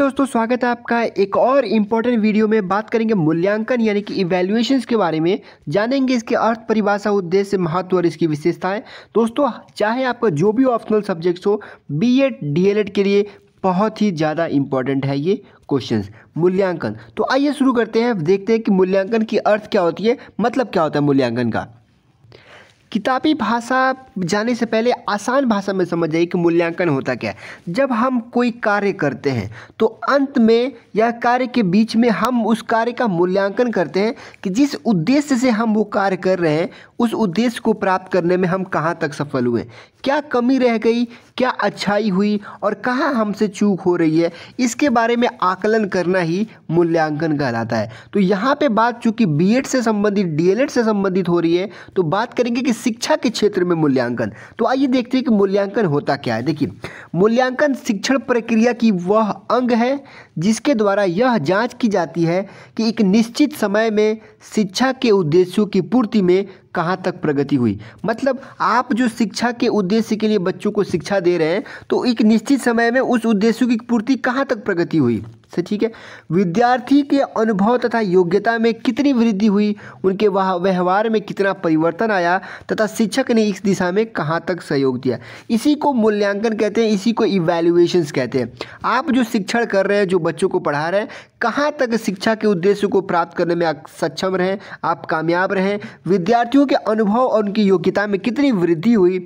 दोस्तों स्वागत है आपका एक और इम्पोर्टेंट वीडियो में बात करेंगे मूल्यांकन यानी कि इवैल्यूएशंस के बारे में जानेंगे इसके अर्थ परिभाषा उद्देश्य महत्व और इसकी विशेषताएं दोस्तों चाहे आपका जो भी ऑप्शनल सब्जेक्ट्स हो बीएड डीएलएड के लिए बहुत ही ज़्यादा इम्पॉर्टेंट है ये क्वेश्चंस मूल्यांकन तो आइए शुरू करते हैं देखते हैं कि मूल्यांकन की अर्थ क्या होती है मतलब क्या होता है मूल्यांकन का किताबी भाषा जाने से पहले आसान भाषा में समझ जाइए कि मूल्यांकन होता क्या है जब हम कोई कार्य करते हैं तो अंत में या कार्य के बीच में हम उस कार्य का मूल्यांकन करते हैं कि जिस उद्देश्य से हम वो कार्य कर रहे हैं उस उद्देश्य को प्राप्त करने में हम कहाँ तक सफल हुए क्या कमी रह गई क्या अच्छाई हुई और कहाँ हमसे चूक हो रही है इसके बारे में आकलन करना ही मूल्यांकन कहलाता है तो यहाँ पे बात चूँकि बी से संबंधित डी से संबंधित हो रही है तो बात करेंगे कि शिक्षा के क्षेत्र में मूल्यांकन तो आइए देखते हैं कि मूल्यांकन होता क्या है देखिए मूल्यांकन शिक्षण प्रक्रिया की वह अंग है जिसके द्वारा यह जांच की जाती है कि एक निश्चित समय में शिक्षा के उद्देश्यों की पूर्ति में कहाँ तक प्रगति हुई मतलब आप जो शिक्षा के उद्देश्य के लिए बच्चों को शिक्षा दे रहे हैं तो एक निश्चित समय में उस उद्देश्य की पूर्ति कहाँ तक प्रगति हुई से ठीक है विद्यार्थी के अनुभव तथा योग्यता में कितनी वृद्धि हुई उनके व्यवहार में कितना परिवर्तन आया तथा शिक्षक ने इस दिशा में कहाँ तक सहयोग दिया इसी को मूल्यांकन कहते हैं इसी को इवेल्युएशन कहते हैं आप जो शिक्षण कर रहे हैं जो बच्चों को पढ़ा रहे हैं कहाँ तक शिक्षा के उद्देश्य को प्राप्त करने में आप सक्षम रहें आप कामयाब रहें विद्यार्थियों के अनुभव और उनकी योग्यता में कितनी वृद्धि हुई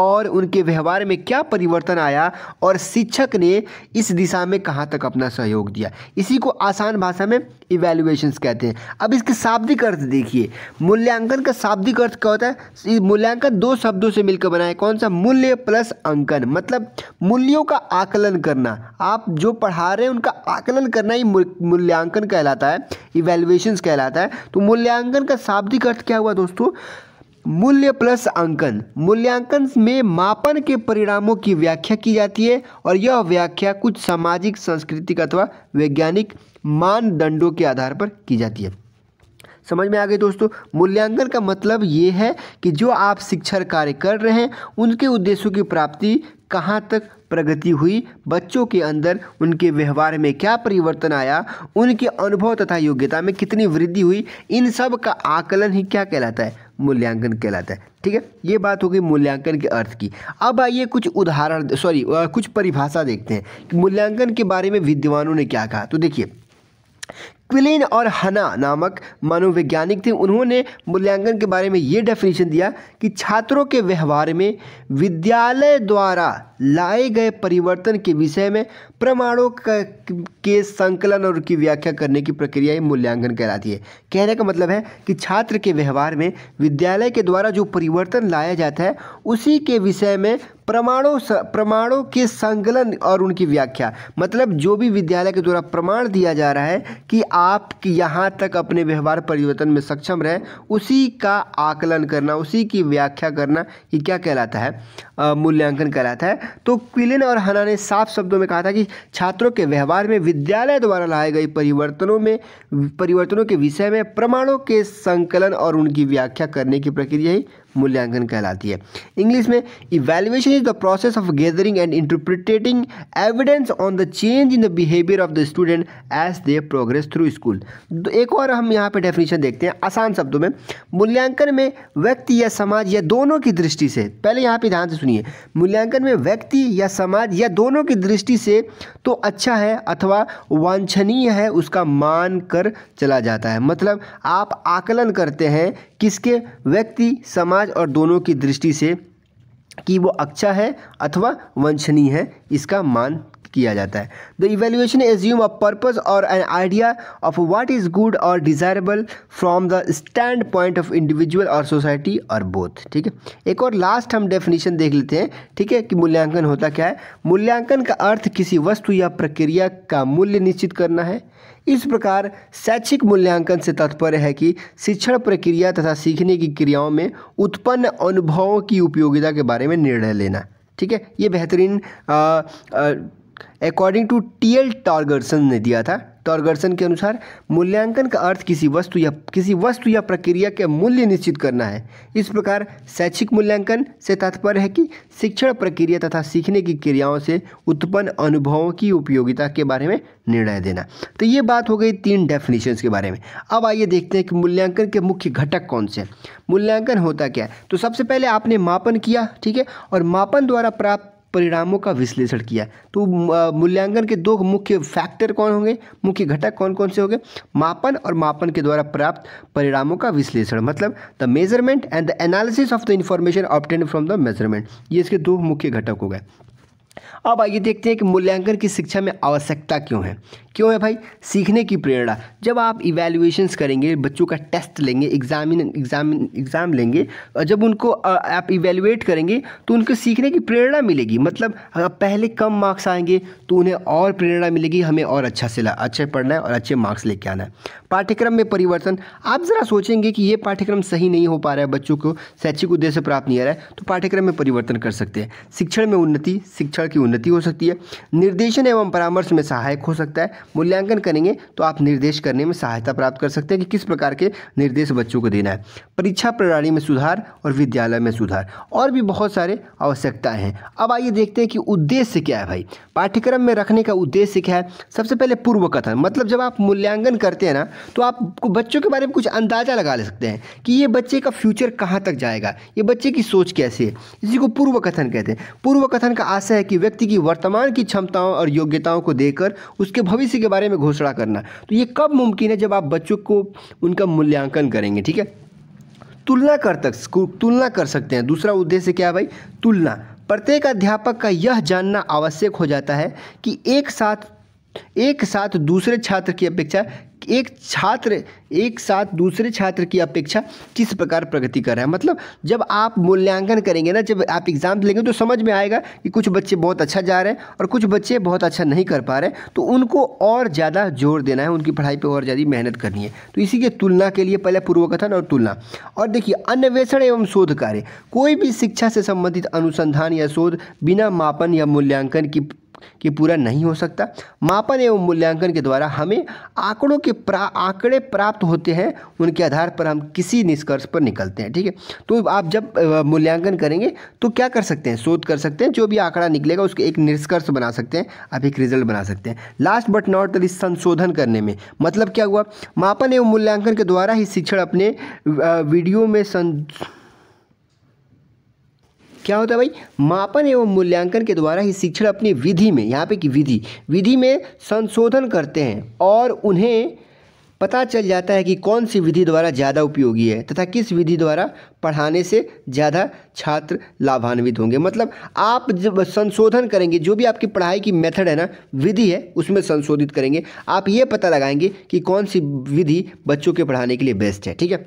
और उनके व्यवहार में क्या परिवर्तन आया और शिक्षक ने इस दिशा में कहाँ तक अपना सहयोग रोक दिया इसी को आसान भाषा में इवेल्युएशन कहते हैं अब इसके शाब्दिक अर्थ देखिए मूल्यांकन का शाब्दिक अर्थ क्या होता है मूल्यांकन दो शब्दों से मिलकर बना है कौन सा मूल्य प्लस अंकन मतलब मूल्यों का आकलन करना आप जो पढ़ा रहे हैं उनका आकलन करना ही मूल्यांकन कहलाता है इवेल्युएशन कहलाता है तो मूल्यांकन का शाब्दिक अर्थ क्या हुआ दोस्तों मूल्य प्लस अंकन मूल्यांकन में मापन के परिणामों की व्याख्या की जाती है और यह व्याख्या कुछ सामाजिक सांस्कृतिक अथवा वैज्ञानिक मानदंडों के आधार पर की जाती है समझ में आ गई दोस्तों मूल्यांकन का मतलब ये है कि जो आप शिक्षण कार्य कर रहे हैं उनके उद्देश्यों की प्राप्ति कहाँ तक प्रगति हुई बच्चों के अंदर उनके व्यवहार में क्या परिवर्तन आया उनके अनुभव तथा योग्यता में कितनी वृद्धि हुई इन सब का आकलन ही क्या कहलाता है मूल्यांकन कहलाता है ठीक है ये बात हो गई मूल्यांकन के अर्थ की अब आइए कुछ उदाहरण सॉरी कुछ परिभाषा देखते हैं कि मूल्यांकन के बारे में विद्वानों ने क्या कहा तो देखिए पिलिन और हना नामक मनोवैज्ञानिक थे उन्होंने मूल्यांकन के बारे में ये डेफिनेशन दिया कि छात्रों के व्यवहार में विद्यालय द्वारा लाए गए परिवर्तन के विषय में प्रमाणों के संकलन और उनकी व्याख्या करने की प्रक्रिया मूल्यांकन कहलाती है कहने का मतलब है कि छात्र के व्यवहार में विद्यालय के द्वारा जो परिवर्तन लाया जाता है उसी के विषय में प्रमाणों प्रमाणों के संकलन और उनकी व्याख्या मतलब जो भी विद्यालय के द्वारा प्रमाण दिया जा रहा है कि आप यहाँ तक अपने व्यवहार परिवर्तन में सक्षम रहे उसी का आकलन करना उसी की व्याख्या करना ये क्या कहलाता है मूल्यांकन कहलाता है तो क्विलिन और हना ने साफ शब्दों में कहा था कि छात्रों के व्यवहार में विद्यालय द्वारा लाए गए परिवर्तनों में परिवर्तनों के विषय में प्रमाणों के संकलन और उनकी व्याख्या करने की प्रक्रिया ही मूल्यांकन कहलाती है इंग्लिश में evaluation is the process of gathering and interpreting evidence on the change in the behaviour of the student as they progress through school तो एक और हम यहाँ पे डेफिनेशन देखते हैं आसान शब्दों में मूल्यांकन में व्यक्ति या समाज या दोनों की दृष्टि से पहले यहाँ पे ध्यान से सुनिए मूल्यांकन में व्यक्ति या समाज या दोनों की दृष्टि से तो अच्छा है अथवा वांछनीय है उसका मान कर चला जाता है मतलब आप आकलन करते हैं किसके व्यक्ति समाज और दोनों की दृष्टि से कि वो अच्छा है अथवा वंशनीय है इसका मान किया जाता है the evaluation assume a purpose और an idea of what is good और desirable from the standpoint of individual और सोसाइटी और बोथ ठीक है एक और लास्ट हम डेफिनेशन देख लेते हैं ठीक है कि मूल्यांकन होता क्या है मूल्यांकन का अर्थ किसी वस्तु या प्रक्रिया का मूल्य निश्चित करना है इस प्रकार शैक्षिक मूल्यांकन से तात्पर्य है कि शिक्षण प्रक्रिया तथा सीखने की क्रियाओं में उत्पन्न अनुभवों की उपयोगिता के बारे में निर्णय लेना ठीक है ये बेहतरीन according to T L Torgerson ने दिया था टॉर्गर्सन तो के अनुसार मूल्यांकन का अर्थ किसी वस्तु या किसी वस्तु या प्रक्रिया के मूल्य निश्चित करना है इस प्रकार शैक्षिक मूल्यांकन से तात्पर्य है कि शिक्षण प्रक्रिया तथा सीखने की क्रियाओं से उत्पन्न अनुभवों की उपयोगिता के बारे में निर्णय देना तो ये बात हो गई तीन डेफिनेशंस के बारे में अब आइए देखते हैं कि मूल्यांकन के मुख्य घटक कौन से हैं मूल्यांकन होता क्या है तो सबसे पहले आपने मापन किया ठीक है और मापन द्वारा प्राप्त परिणामों का विश्लेषण किया तो मूल्यांकन के दो मुख्य फैक्टर कौन होंगे मुख्य घटक कौन कौन से होंगे मापन और मापन के द्वारा प्राप्त परिणामों का विश्लेषण मतलब the measurement and the analysis of the information obtain from the measurement ये इसके दो मुख्य घटक हो गए अब आइए देखते हैं कि मूल्यांकन की शिक्षा में आवश्यकता क्यों है क्यों है भाई सीखने की प्रेरणा जब आप इवेल्युएशंस करेंगे बच्चों का टेस्ट लेंगे एग्जामिन एग्जाम एग्ज़ाम लेंगे और जब उनको आप इवेल्युएट करेंगे तो उनको सीखने की प्रेरणा मिलेगी मतलब अगर पहले कम मार्क्स आएंगे तो उन्हें और प्रेरणा मिलेगी हमें और अच्छा से अच्छे पढ़ना है और अच्छे मार्क्स लेके आना है पाठ्यक्रम में परिवर्तन आप ज़रा सोचेंगे कि ये पाठ्यक्रम सही नहीं हो पा रहा है बच्चों को शैक्षिक उद्देश्य प्राप्त नहीं आ रहा है तो पाठ्यक्रम में परिवर्तन कर सकते हैं शिक्षण में उन्नति शिक्षण की उन्नति हो सकती है निर्देशन एवं परामर्श में सहायक हो सकता है मूल्यांकन करेंगे तो आप निर्देश करने में सहायता प्राप्त कर सकते हैं कि किस प्रकार के निर्देश बच्चों को देना है परीक्षा प्रणाली में सुधार और विद्यालय में सुधार और भी बहुत सारे आवश्यकताएं हैं अब आइए देखते हैं कि उद्देश्य क्या है भाई पाठ्यक्रम में रखने का उद्देश्य क्या है सबसे पहले पूर्व कथन मतलब जब आप मूल्यांकन करते हैं ना तो आप बच्चों के बारे में कुछ अंदाज़ा लगा ले सकते हैं कि ये बच्चे का फ्यूचर कहाँ तक जाएगा ये बच्चे की सोच कैसी है इसी को पूर्व कथन कहते हैं पूर्व कथन का आशय है कि व्यक्ति की वर्तमान की क्षमताओं और योग्यताओं को देखकर उसके भविष्य इसी के बारे में घोषणा करना तो ये कब मुमकिन है जब आप बच्चों को उनका मूल्यांकन करेंगे ठीक है तुलना कर तक तुलना कर सकते हैं दूसरा उद्देश्य क्या है भाई तुलना प्रत्येक अध्यापक का यह जानना आवश्यक हो जाता है कि एक साथ एक साथ दूसरे छात्र की अपेक्षा एक छात्र एक साथ दूसरे छात्र की अपेक्षा किस प्रकार प्रगति कर रहा है मतलब जब आप मूल्यांकन करेंगे ना जब आप एग्ज़ाम लेंगे तो समझ में आएगा कि कुछ बच्चे बहुत अच्छा जा रहे हैं और कुछ बच्चे बहुत अच्छा नहीं कर पा रहे तो उनको और ज़्यादा जोर देना है उनकी पढ़ाई पर और ज़्यादा मेहनत करनी है तो इसी के तुलना के लिए पहले पूर्वकथन और तुलना और देखिए अन्वेषण एवं शोध कार्य कोई भी शिक्षा से संबंधित अनुसंधान या शोध बिना मापन या मूल्यांकन की कि पूरा नहीं हो सकता मापन एवं मूल्यांकन के द्वारा हमें आंकड़ों के प्रा आंकड़े प्राप्त होते हैं उनके आधार पर हम किसी निष्कर्ष पर निकलते हैं ठीक है तो आप जब मूल्यांकन करेंगे तो क्या कर सकते हैं शोध कर सकते हैं जो भी आंकड़ा निकलेगा उसके एक निष्कर्ष बना सकते हैं आप एक रिजल्ट बना सकते हैं लास्ट बट नॉट दिस संशोधन करने में मतलब क्या हुआ मापन एवं मूल्यांकन के द्वारा ही शिक्षण अपने वीडियो में सं क्या होता है भाई मापन एवं मूल्यांकन के द्वारा ही शिक्षण अपनी विधि में यहाँ पे कि विधि विधि में संशोधन करते हैं और उन्हें पता चल जाता है कि कौन सी विधि द्वारा ज़्यादा उपयोगी है तथा किस विधि द्वारा पढ़ाने से ज़्यादा छात्र लाभान्वित होंगे मतलब आप जब संशोधन करेंगे जो भी आपकी पढ़ाई की मेथड है ना विधि है उसमें संशोधित करेंगे आप ये पता लगाएंगे कि कौन सी विधि बच्चों के पढ़ाने के लिए बेस्ट है ठीक है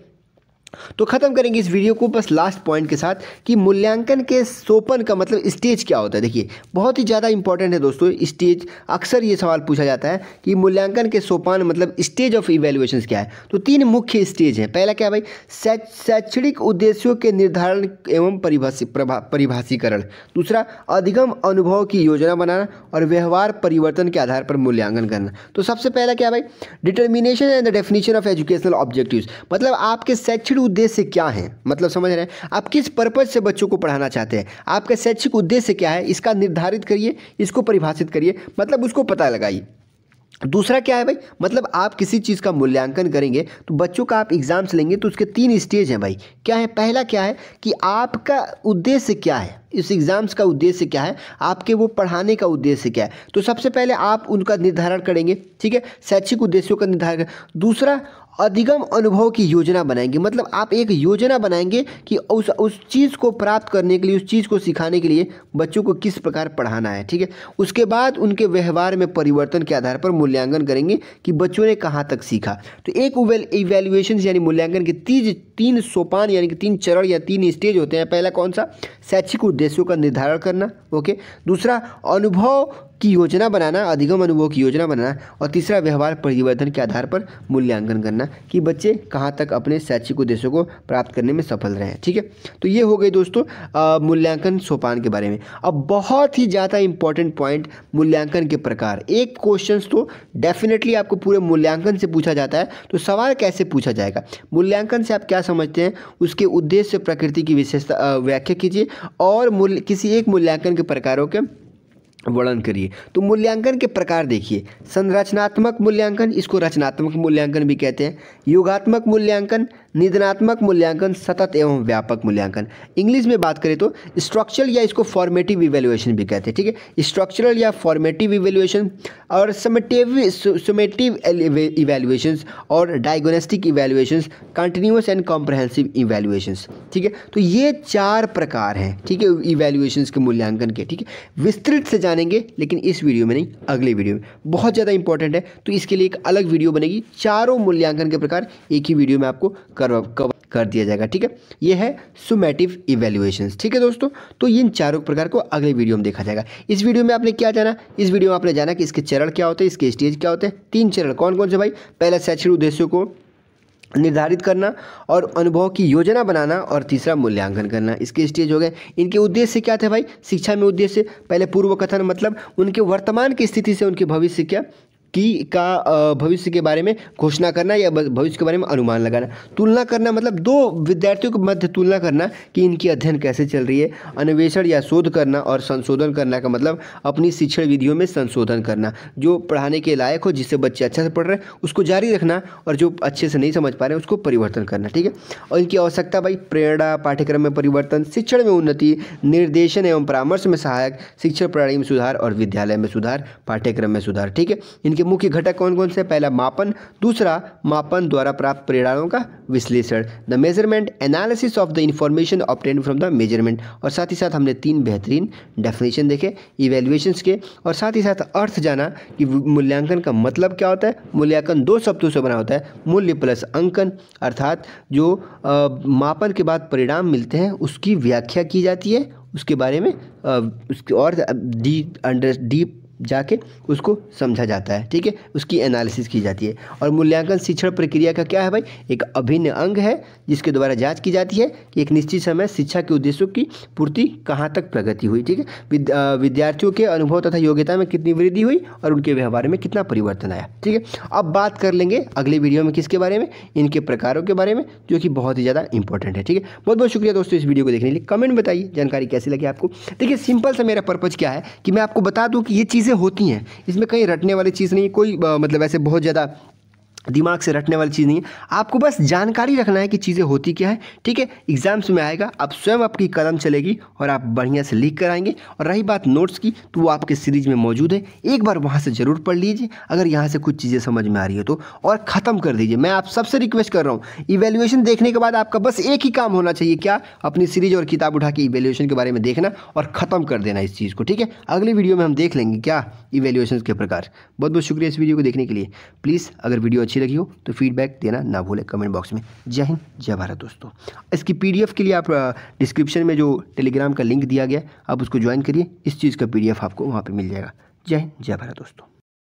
तो ख़त्म करेंगे इस वीडियो को बस लास्ट पॉइंट के साथ कि मूल्यांकन के सोपन का मतलब स्टेज क्या होता है देखिए बहुत ही ज़्यादा इंपॉर्टेंट है दोस्तों स्टेज अक्सर ये सवाल पूछा जाता है कि मूल्यांकन के सोपान मतलब स्टेज ऑफ इवेल्युएशन क्या है तो तीन मुख्य स्टेज हैं पहला क्या भाई शैक्षणिक उद्देश्यों के निर्धारण एवं परिभाषी परिभाषीकरण दूसरा अधिगम अनुभव की योजना बनाना और व्यवहार परिवर्तन के आधार पर मूल्यांकन करना तो सबसे पहला क्या भाई determination and the definition of educational objective मतलब आपके शैक्षणिक असल उद्देश्य क्या है मतलब समझ रहे हैं आप किस पर्पज से बच्चों को पढ़ाना चाहते हैं आपका शैक्षिक उद्देश्य क्या है इसका निर्धारित करिए इसको परिभाषित करिए मतलब उसको पता लगाइए दूसरा क्या है भाई मतलब आप किसी चीज़ का मूल्यांकन करेंगे तो बच्चों का आप एग्ज़ाम्स लेंगे तो उसके तीन स्टेज हैं भाई क्या है पहला क्या है कि आपका उद्देश्य क्या है इस एग्ज़ाम्स का उद्देश्य क्या है आपके वो पढ़ाने का उद्देश्य क्या है तो सबसे पहले आप उनका निर्धारण करेंगे ठीक है शैक्षिक उद्देश्यों का निर्धारण दूसरा अधिगम अनुभव की योजना बनाएंगे मतलब आप एक योजना बनाएंगे कि उस उस चीज़ को प्राप्त करने के लिए उस चीज़ को सिखाने के लिए बच्चों को किस प्रकार पढ़ाना है ठीक है उसके बाद उनके व्यवहार में परिवर्तन के आधार पर मूल्यांकन करेंगे कि बच्चों ने कहाँ तक सीखा तो एक इवेल्युएशन यानी मूल्यांकन के तीज तीन सोपान यानी कि तीन चरण या तीन स्टेज होते हैं पहला कौन सा शैक्षिक उद्देश्यों का निर्धारण करना ओके दूसरा अनुभव की योजना बनाना अधिगम अनुभव की योजना बनाना और तीसरा व्यवहार परिवर्तन के आधार पर मूल्यांकन करना कि बच्चे कहाँ तक अपने शैक्षिक उद्देश्यों को प्राप्त करने में सफल रहे ठीक है तो ये हो गई दोस्तों मूल्यांकन सोपान के बारे में अब बहुत ही ज़्यादा इंपॉर्टेंट पॉइंट मूल्यांकन के प्रकार एक क्वेश्चन तो डेफिनेटली आपको पूरे मूल्यांकन से पूछा जाता है तो सवाल कैसे पूछा जाएगा मूल्यांकन से आप क्या समझते हैं उसके उद्देश्य प्रकृति की विशेषता व्याख्या कीजिए और मूल्य किसी एक मूल्यांकन के प्रकारों के वर्णन करिए तो मूल्यांकन के प्रकार देखिए संरचनात्मक मूल्यांकन इसको रचनात्मक मूल्यांकन भी कहते हैं योगात्मक मूल्यांकन निधनात्मक मूल्यांकन सतत एवं व्यापक मूल्यांकन इंग्लिश में बात करें तो स्ट्रक्चरल या इसको फॉर्मेटिव इवेल्युएशन भी कहते हैं ठीक है स्ट्रक्चरल या फॉर्मेटिव इवेल्युएशन और समेटिव समेटिव इवेल्युएशंस और diagnostic evaluation continuous and comprehensive evaluations ठीक है तो ये चार प्रकार हैं ठीक है इवेल्युएशंस के मूल्यांकन के ठीक है विस्तृत से जानेंगे लेकिन इस वीडियो में नहीं अगले वीडियो में बहुत ज़्यादा इंपॉर्टेंट है तो इसके लिए एक अलग वीडियो बनेगी चारों मूल्यांकन के प्रकार एक ही वीडियो में आपको कर कर दिया जाएगा ठीक है ये है सुमेटिव इवेल्युएशन ठीक है दोस्तों तो इन चारों प्रकार को अगले वीडियो में देखा जाएगा इस वीडियो में आपने क्या जाना इस वीडियो में आपने जाना कि इसके चरण क्या होते हैं इसके स्टेज क्या होते हैं तीन चरण कौन कौन से भाई पहला शैक्षणिक उद्देश्यों को निर्धारित करना और अनुभव की योजना बनाना और तीसरा मूल्यांकन करना इसके स्टेज हो गए इनके उद्देश्य क्या थे भाई शिक्षा में उद्देश्य पहले पूर्व कथन मतलब उनके वर्तमान की स्थिति से उनके भविष्य क्या की का भविष्य के बारे में घोषणा करना या भविष्य के बारे में अनुमान लगाना तुलना करना मतलब दो विद्यार्थियों के मध्य तुलना करना कि इनकी अध्ययन कैसे चल रही है अन्वेषण या शोध करना और संशोधन करना का मतलब अपनी शिक्षण विधियों में संशोधन करना जो पढ़ाने के लायक हो जिससे बच्चे अच्छा से पढ़ रहे हैं उसको जारी रखना और जो अच्छे से नहीं समझ पा रहे हैं उसको परिवर्तन करना ठीक है और इनकी आवश्यकता भाई प्रेरणा पाठ्यक्रम में परिवर्तन शिक्षण में उन्नति निर्देशन एवं परामर्श में सहायक शिक्षण प्रणाली में सुधार और विद्यालय में सुधार पाठ्यक्रम में सुधार ठीक है इनके मुख्य घटक कौन कौन से पहला मापन दूसरा मापन द्वारा प्राप्त परिणामों का विश्लेषण the measurement analysis of the information obtain from the measurement और साथ ही साथ हमने तीन बेहतरीन डेफिनेशन देखे इवेल्युएशंस के और साथ ही साथ अर्थ जाना कि मूल्यांकन का मतलब क्या होता है मूल्यांकन दो शब्दों से बना होता है मूल्य प्लस अंकन अर्थात जो आ, मापन के बाद परिणाम मिलते हैं उसकी व्याख्या की जाती है उसके बारे में आ, उसके और डी अंडर डीप जाके उसको समझा जाता है ठीक है उसकी एनालिसिस की जाती है और मूल्यांकन शिक्षण प्रक्रिया का क्या है भाई एक अभिन्न अंग है जिसके द्वारा जांच की जाती है कि एक निश्चित समय शिक्षा के उद्देश्यों की पूर्ति कहाँ तक प्रगति हुई ठीक है विद्यार्थियों के अनुभव तथा योग्यता में कितनी वृद्धि हुई और उनके व्यवहार में कितना परिवर्तन आया ठीक है अब बात कर लेंगे अगले वीडियो में किसके बारे में इनके प्रकारों के बारे में जो कि बहुत ही ज़्यादा इंपॉर्टेंट है ठीक है बहुत बहुत शुक्रिया दोस्तों इस वीडियो को देखने के लिए कमेंट बताइए जानकारी कैसी लगी आपको देखिए सिंपल सा मेरा पर्पज़ क्या है कि मैं आपको बता दूँ कि ये चीज़ चीज़ें होती हैं इसमें कहीं रटने वाली चीज़ नहीं कोई मतलब ऐसे बहुत ज़्यादा दिमाग से रटने वाली चीज़ नहीं है आपको बस जानकारी रखना है कि चीज़ें होती क्या है ठीक है एग्जाम्स में आएगा आप स्वयं आपकी कदम चलेगी और आप बढ़िया से लिख कर आएंगे और रही बात नोट्स की तो वो आपके सीरीज में मौजूद है एक बार वहाँ से ज़रूर पढ़ लीजिए अगर यहाँ से कुछ चीज़ें समझ में आ रही है तो और ख़त्म कर दीजिए मैं आप सबसे रिक्वेस्ट कर रहा हूँ इवेल्युएशन देखने के बाद आपका बस एक ही काम होना चाहिए क्या अपनी सीरीज और किताब उठा के इवेल्युएशन के बारे में देखना और ख़त्म कर देना इस चीज़ को ठीक है अगली वीडियो में हम देख लेंगे क्या इवेल्युएशन के प्रकार बहुत बहुत शुक्रिया इस वीडियो को देखने के लिए प्लीज़ अगर वीडियो अच्छी अच्छी लगी हो तो फीडबैक देना ना भूलें कमेंट बॉक्स में जय हिंद जय भारत दोस्तों इसकी पीडीएफ के लिए आप डिस्क्रिप्शन में जो टेलीग्राम का लिंक दिया गया आप उसको ज्वाइन करिए इस चीज़ का पीडीएफ आपको वहाँ पर मिल जाएगा जय हिंद जय भारत दोस्तों